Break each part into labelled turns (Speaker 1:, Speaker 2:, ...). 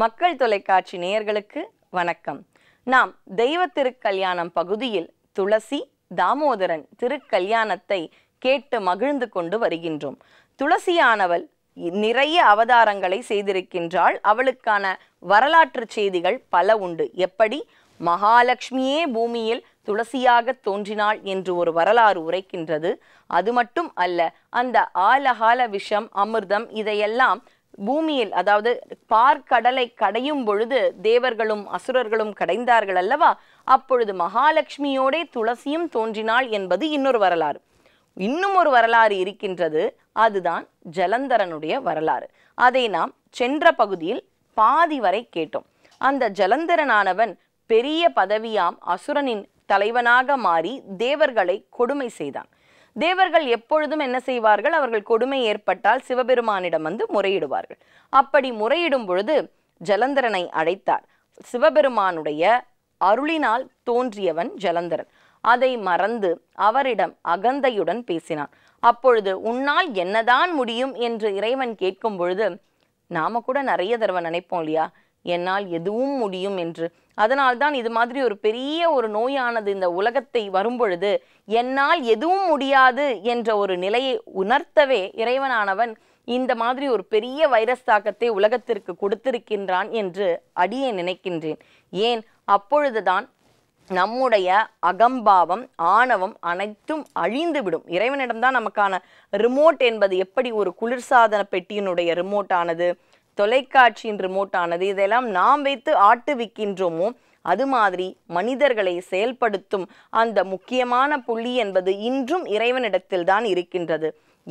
Speaker 1: மக்கள் தொலைக்காட்சி நேயர்களுக்கு வணக்கம் நாம் தெய்வ திருக்கல்யாணம் பகுதியில் துளசி தாமோதரன் திருக்கல்யாணத்தை கேட்டு மகிழ்ந்து கொண்டு வருகின்றோம் துளசியானவள் நிறைய அவதாரங்களை செய்திருக்கின்றாள் அவளுக்கான வரலாற்று செய்திகள் பல உண்டு எப்படி மகாலட்சுமியே பூமியில் துளசியாக தோன்றினாள் என்று ஒரு வரலாறு உரைக்கின்றது அது மட்டும் அல்ல அந்த ஆலகால விஷம் அமிர்தம் இதையெல்லாம் பூமியில் அதாவது பார்க்கடலை கடையும் பொழுது தேவர்களும் அசுரர்களும் கடைந்தார்கள் அல்லவா அப்பொழுது மகாலட்சுமியோடே துளசியும் தோன்றினாள் என்பது இன்னொரு வரலாறு இன்னும் ஒரு வரலாறு இருக்கின்றது அதுதான் ஜலந்தரனுடைய வரலாறு அதை நாம் சென்ற பகுதியில் பாதி வரை கேட்டோம் அந்த ஜலந்தரனானவன் பெரிய பதவியாம் அசுரனின் தலைவனாக மாறி தேவர்களை கொடுமை செய்தான் தேவர்கள் எப்பொழுதும் என்ன செய்வார்கள் அவர்கள் கொடுமை ஏற்பட்டால் சிவபெருமானிடம் வந்து முறையிடுவார்கள் அப்படி முறையிடும் பொழுது ஜலந்தரனை அழைத்தார் சிவபெருமானுடைய அருளினால் தோன்றியவன் ஜலந்தரன் அதை மறந்து அவரிடம் அகந்தையுடன் பேசினான் அப்பொழுது உன்னால் என்னதான் முடியும் என்று இறைவன் கேட்கும் பொழுது நாம கூட நிறைய தடவை நினைப்போம் இல்லையா என்னால் எதுவும் முடியும் என்று அதனால்தான் இது மாதிரி ஒரு பெரிய ஒரு நோயானது இந்த உலகத்தை வரும்பொழுது என்னால் எதுவும் முடியாது என்ற ஒரு நிலையை உணர்த்தவே இறைவனானவன் இந்த மாதிரி ஒரு பெரிய வைரஸ் தாக்கத்தை உலகத்திற்கு கொடுத்திருக்கின்றான் என்று அடியே நினைக்கின்றேன் ஏன் அப்பொழுதுதான் நம்முடைய அகம்பாவம் ஆணவம் அனைத்தும் அழிந்துவிடும் இறைவனிடம்தான் நமக்கான ரிமோட் என்பது எப்படி ஒரு குளிர்சாதன பெட்டியினுடைய ரிமோட் ஆனது தொலைக்காட்சியின் ரிமோட் ஆனது இதெல்லாம் நாம் வைத்து ஆட்டுவிக்கின்றோமோ அது மாதிரி மனிதர்களை செயல்படுத்தும் அந்த முக்கியமான புள்ளி என்பது இன்றும் இறைவனிடத்தில் தான் இருக்கின்றது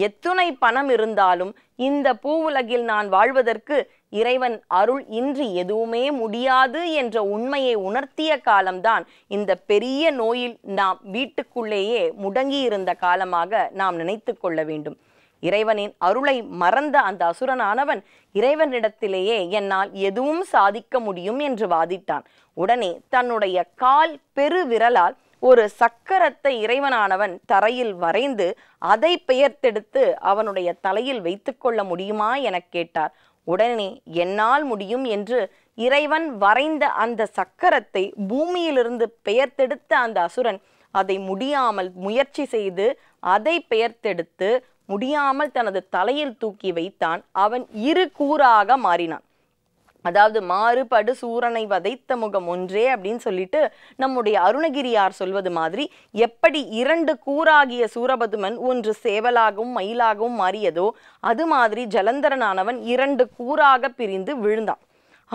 Speaker 1: எத்துணை பணம் இருந்தாலும் இந்த பூவுலகில் நான் வாழ்வதற்கு இறைவன் அருள் இன்றி எதுவுமே முடியாது என்ற உண்மையை உணர்த்திய காலம்தான் இந்த பெரிய நோயில் நாம் வீட்டுக்குள்ளேயே முடங்கியிருந்த காலமாக நாம் நினைத்து கொள்ள வேண்டும் இறைவனின் அருளை மறந்த அந்த அசுரனானவன் இறைவனிடத்திலேயே என்னால் எதுவும் சாதிக்க முடியும் என்று வாதிட்டான் உடனே தன்னுடைய கால் பெருவிரலால் ஒரு சக்கரத்தை இறைவனானவன் தரையில் வரைந்து அதை பெயர்த்தெடுத்து அவனுடைய தலையில் வைத்துக்கொள்ள முடியுமா எனக் கேட்டார் உடனே என்னால் முடியும் என்று இறைவன் வரைந்த அந்த சக்கரத்தை பூமியிலிருந்து பெயர்த்தெடுத்த அந்த அசுரன் அதை முடியாமல் முயற்சி செய்து அதை பெயர்த்தெடுத்து முடியாமல் தனது தலையில் தூக்கி வைத்தான் அவன் இரு கூறாக மாறினான் அதாவது மாறுபடு சூரனை வதைத்த முகம் ஒன்றே அப்படின்னு சொல்லிட்டு நம்முடைய அருணகிரியார் சொல்வது மாதிரி எப்படி இரண்டு கூறாகிய சூரபதுமன் ஒன்று சேவலாகவும் மயிலாகவும் மாறியதோ அது மாதிரி ஜலந்தரனானவன் இரண்டு கூறாக பிரிந்து விழுந்தான்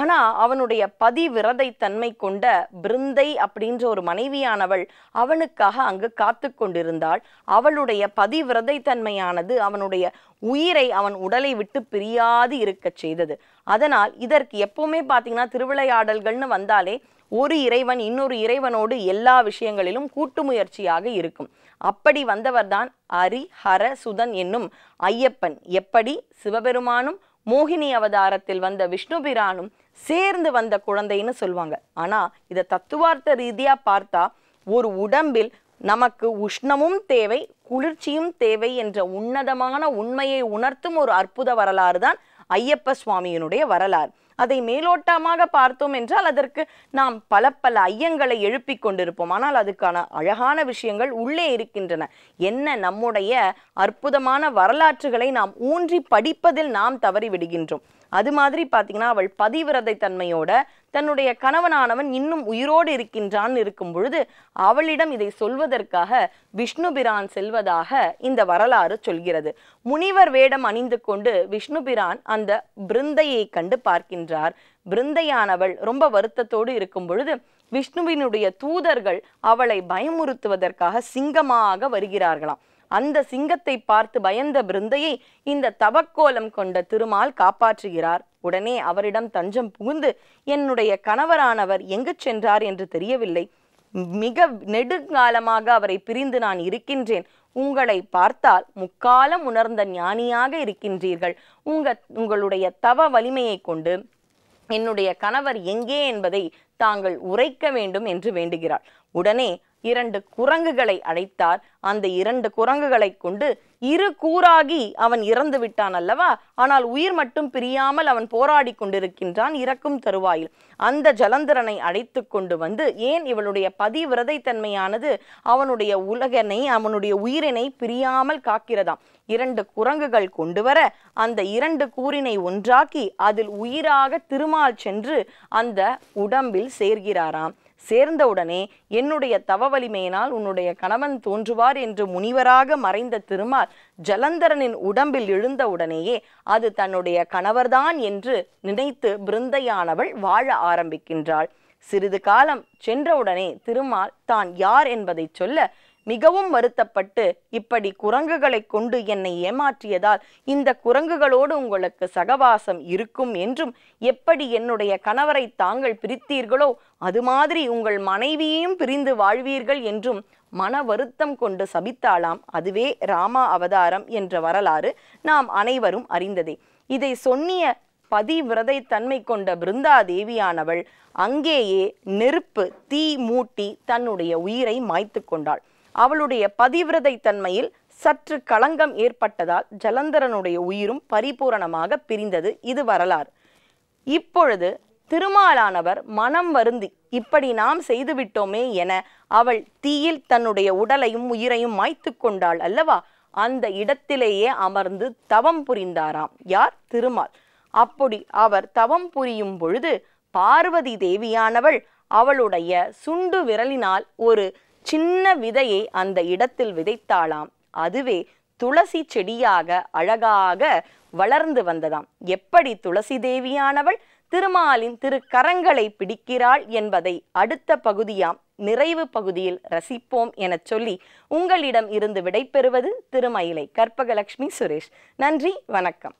Speaker 1: ஆனால் அவனுடைய பதிவிரதை தன்மை கொண்ட பிருந்தை அப்படின்ற ஒரு மனைவியானவள் அவனுக்காக அங்கு காத்து கொண்டிருந்தாள் அவளுடைய பதிவிரதை தன்மையானது அவனுடைய உயிரை அவன் உடலை விட்டு பிரியாது இருக்கச் செய்தது அதனால் இதற்கு எப்பவுமே பார்த்தீங்கன்னா திருவிளையாடல்கள்னு வந்தாலே ஒரு இறைவன் இன்னொரு இறைவனோடு எல்லா விஷயங்களிலும் கூட்டு முயற்சியாக இருக்கும் அப்படி வந்தவர்தான் அரி ஹர சுதன் என்னும் ஐயப்பன் எப்படி சிவபெருமானும் மோகினி அவதாரத்தில் வந்த விஷ்ணுபிரானும் சேர்ந்து வந்த குழந்தைன்னு சொல்லுவாங்க ஆனால் இதை தத்துவார்த்த ரீதியாக பார்த்தா ஒரு உடம்பில் நமக்கு உஷ்ணமும் தேவை குளிர்ச்சியும் தேவை என்ற உன்னதமான உண்மையை உணர்த்தும் ஒரு அற்புத வரலாறு தான் ஐயப்ப சுவாமியினுடைய வரலாறு அதை மேலோட்டமாக பார்த்தோம் என்றால் அதற்கு நாம் பல பல ஐயங்களை எழுப்பி கொண்டிருப்போம் ஆனால் அதுக்கான அழகான விஷயங்கள் உள்ளே இருக்கின்றன என்ன நம்முடைய அற்புதமான வரலாற்றுகளை நாம் ஊன்றி படிப்பதில் நாம் தவறிவிடுகின்றோம் அது மாதிரி பார்த்தீங்கன்னா அவள் பதிவிரதை தன்மையோட தன்னுடைய கணவனானவன் இன்னும் உயிரோடு இருக்கின்றான் இருக்கும் பொழுது அவளிடம் இதை சொல்வதற்காக விஷ்ணுபிரான் செல்வதாக இந்த வரலாறு சொல்கிறது முனிவர் வேடம் அணிந்து கொண்டு விஷ்ணுபிரான் அந்த பிருந்தையை கண்டு பார்க்கின்றார் பிருந்தையானவள் ரொம்ப வருத்தத்தோடு இருக்கும் பொழுது விஷ்ணுவினுடைய தூதர்கள் அவளை பயமுறுத்துவதற்காக சிங்கமாக வருகிறார்களாம் அந்த சிங்கத்தை பார்த்து பயந்த பிருந்தையை இந்த தபக்கோலம் கொண்ட திருமால் காப்பாற்றுகிறார் உடனே அவரிடம் தஞ்சம் புகுந்து என்னுடைய கணவரானவர் எங்கு சென்றார் என்று தெரியவில்லை மிக நெடுங்காலமாக அவரை பிரிந்து நான் இருக்கின்றேன் உங்களை பார்த்தால் முக்காலம் உணர்ந்த ஞானியாக இருக்கின்றீர்கள் உங்க உங்களுடைய தவ வலிமையை கொண்டு என்னுடைய கணவர் எங்கே என்பதை தாங்கள் உரைக்க வேண்டும் என்று வேண்டுகிறாள் உடனே இரண்டு குரங்குகளை அழைத்தார் அந்த இரண்டு குரங்குகளை கொண்டு இரு கூறாகி அவன் இறந்து விட்டான் அல்லவா ஆனால் உயிர் மட்டும் பிரியாமல் அவன் போராடி கொண்டிருக்கின்றான் இறக்கும் தருவாயில் அந்த ஜலந்திரனை அழைத்து கொண்டு வந்து ஏன் இவளுடைய பதி விரதைத்தன்மையானது அவனுடைய உலகனை அவனுடைய உயிரினை பிரியாமல் காக்கிறதாம் இரண்டு குரங்குகள் கொண்டு வர அந்த இரண்டு கூறினை ஒன்றாக்கி அதில் உயிராக திருமால் சென்று அந்த உடம்பில் சேர்கிறாராம் சேர்ந்தவுடனே என்னுடைய தவ வலிமையினால் உன்னுடைய கணவன் தோன்றுவார் என்று முனிவராக மறைந்த திருமால் ஜலந்தரனின் உடம்பில் எழுந்தவுடனேயே அது தன்னுடைய கணவர்தான் என்று நினைத்து பிருந்தையானவள் வாழ ஆரம்பிக்கின்றாள் சிறிது காலம் சென்றவுடனே திருமால் தான் யார் என்பதை சொல்ல மிகவும் வருத்தப்பட்டு இப்படி குரங்குகளை கொண்டு என்னை ஏமாற்றியதால் இந்த குரங்குகளோடு உங்களுக்கு சகவாசம் இருக்கும் என்றும் எப்படி என்னுடைய கணவரை தாங்கள் பிரித்தீர்களோ அது மாதிரி உங்கள் மனைவியையும் பிரிந்து வாழ்வீர்கள் என்றும் மன வருத்தம் கொண்டு சபித்தாளாம் அதுவே ராமா அவதாரம் என்ற வரலாறு நாம் அனைவரும் அறிந்ததே இதை சொன்னிய பதிவிரதை தன்மை கொண்ட பிருந்தா தேவியானவள் அங்கேயே நெருப்பு தீ மூட்டி தன்னுடைய உயிரை மாய்த்து கொண்டாள் அவளுடைய பதிவிரதை தன்மையில் சற்று களங்கம் ஏற்பட்டதால் ஜலந்தரனுடைய உயிரும் பரிபூரணமாக பிரிந்தது இது வரலாறு இப்பொழுது திருமாலானவர் மனம் வருந்தி இப்படி நாம் செய்துவிட்டோமே என அவள் தீயில் தன்னுடைய உடலையும் உயிரையும் மாய்த்து கொண்டாள் அல்லவா அந்த இடத்திலேயே அமர்ந்து தவம் புரிந்தாராம் யார் திருமால் அப்படி அவர் தவம் புரியும் பொழுது பார்வதி தேவியானவள் அவளுடைய சுண்டு விரலினால் ஒரு சின்ன விதையை அந்த இடத்தில் விதைத்தாளாம் அதுவே துளசி செடியாக அழகாக வளர்ந்து வந்ததாம் எப்படி துளசி தேவியானவள் திருமாலின் திருக்கரங்களை பிடிக்கிறாள் என்பதை அடுத்த பகுதியாம் நிறைவு பகுதியில் ரசிப்போம் எனச் சொல்லி உங்களிடம் இருந்து விடைபெறுவது திருமயிலை கற்பகலட்சுமி சுரேஷ் நன்றி வணக்கம்